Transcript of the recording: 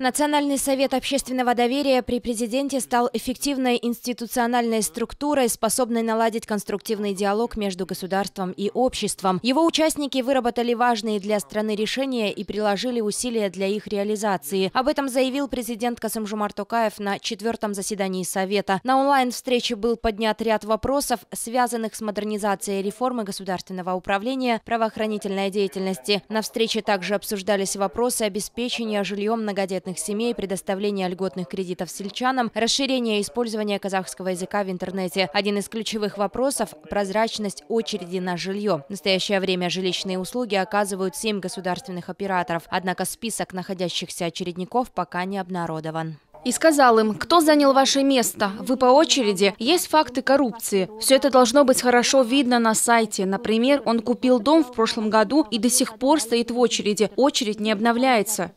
Национальный совет общественного доверия при президенте стал эффективной институциональной структурой, способной наладить конструктивный диалог между государством и обществом. Его участники выработали важные для страны решения и приложили усилия для их реализации. Об этом заявил президент Касымжумар Токаев на четвертом заседании Совета. На онлайн-встрече был поднят ряд вопросов, связанных с модернизацией реформы государственного управления, правоохранительной деятельности. На встрече также обсуждались вопросы обеспечения жильем многодетных многодетных семей, предоставление льготных кредитов сельчанам, расширение использования казахского языка в интернете. Один из ключевых вопросов – прозрачность очереди на жилье. В настоящее время жилищные услуги оказывают семь государственных операторов, однако список находящихся очередников пока не обнародован. И сказал им, кто занял ваше место, вы по очереди, есть факты коррупции. Все это должно быть хорошо видно на сайте. Например, он купил дом в прошлом году и до сих пор стоит в очереди. Очередь не обновляется.